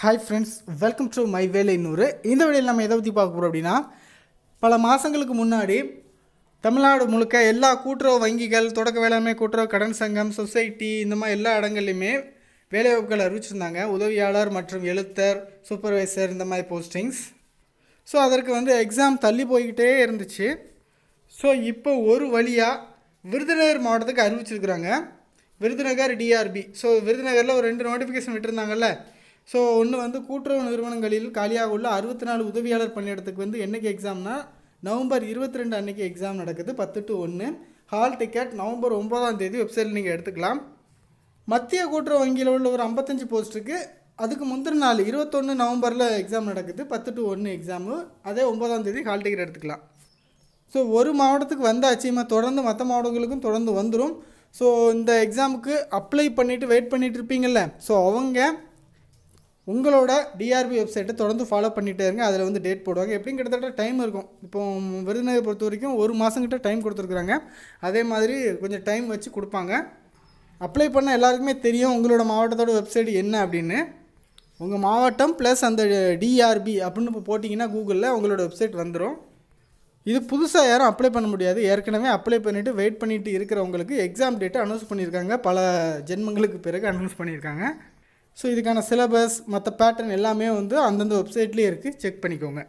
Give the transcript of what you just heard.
hi friends welcome to my வேலை நூறு இந்த வழியில் நம்ம எதை பற்றி பார்க்க போகிறோம் அப்படின்னா பல மாதங்களுக்கு முன்னாடி தமிழ்நாடு முழுக்க எல்லா கூட்டுறவு வங்கிகள் தொடக்க வேளாண்மை கூட்டுறவு கடன் சங்கம் சொசைட்டி இந்த மாதிரி எல்லா இடங்கள்லையுமே வேலைவாய்ப்புகள் அறிவிச்சிருந்தாங்க உதவியாளர் மற்றும் எழுத்தர் சூப்பர்வைசர் இந்த மாதிரி போஸ்டிங்ஸ் ஸோ அதற்கு வந்து எக்ஸாம் தள்ளி போய்கிட்டே இருந்துச்சு ஸோ இப்போ ஒரு வழியாக விருதுநகர் மாவட்டத்துக்கு அறிவிச்சிருக்கிறாங்க விருதுநகர் டிஆர்பி ஸோ விருதுநகரில் ஒரு ரெண்டு நோட்டிஃபிகேஷன் விட்டுருந்தாங்கல்ல ஸோ ஒன்று வந்து கூட்டுறவு நிறுவனங்களில் காலியாக உள்ள அறுபத்தி நாலு உதவியாளர் பணியிடத்துக்கு வந்து என்றைக்கு எக்ஸாம்னா நவம்பர் இருபத்தி ரெண்டு அன்றைக்கி எக்ஸாம் நடக்குது பத்து டு ஒன்று ஹால் டிக்கெட் நவம்பர் ஒம்பதாம் தேதி வெப்சைட்டில் நீங்கள் எடுத்துக்கலாம் மத்திய கூட்டுறவு வங்கியில் உள்ள ஒரு ஐம்பத்தஞ்சு போஸ்ட்டுக்கு அதுக்கு முந்தின நாள் இருபத்தொன்று நவம்பரில் எக்ஸாம் நடக்குது பத்து டு ஒன்று எக்ஸாமு அதே ஒம்பதாம் தேதி ஹால் டிக்கெட் எடுத்துக்கலாம் ஸோ ஒரு மாவட்டத்துக்கு வந்தாச்சு தொடர்ந்து மற்ற மாவட்டங்களுக்கும் தொடர்ந்து வந்துடும் ஸோ இந்த எக்ஸாமுக்கு அப்ளை பண்ணிவிட்டு வெயிட் பண்ணிகிட்டு இருப்பீங்கள்ல ஸோ அவங்க உங்களோட டிஆர்பி வெப்சைட்டை தொடர்ந்து ஃபாலோ பண்ணிகிட்டே இருங்க அதில் வந்து டேட் போடுவாங்க எப்படியும் கிட்டத்தட்ட டைம் இருக்கும் இப்போ விருதுநகர் பொறுத்த வரைக்கும் ஒரு மாதங்கிட்ட டைம் கொடுத்துருக்குறாங்க அதே மாதிரி கொஞ்சம் டைம் வச்சு கொடுப்பாங்க அப்ளை பண்ண எல்லாருக்குமே தெரியும் உங்களோட மாவட்டத்தோட வெப்சைட் என்ன அப்படின்னு உங்கள் மாவட்டம் ப்ளஸ் அந்த டிஆர்பி அப்படின்னு இப்போ போட்டிங்கன்னா கூகுளில் உங்களோட வெப்சைட் வந்துடும் இது புதுசாக யாரும் அப்ளை பண்ண முடியாது ஏற்கனவே அப்ளை பண்ணிவிட்டு வெயிட் பண்ணிவிட்டு இருக்கிறவங்களுக்கு எக்ஸாம் டேட்டை அனௌன்ஸ் பண்ணியிருக்காங்க பல ஜென்மங்களுக்கு பிறகு அனௌன்ஸ் பண்ணியிருக்காங்க ஸோ இதுக்கான சிலபஸ் மற்ற பேட்டர்ன் எல்லாமே வந்து அந்தந்த வெப்சைட்லேயே இருக்குது செக் பண்ணிக்கோங்க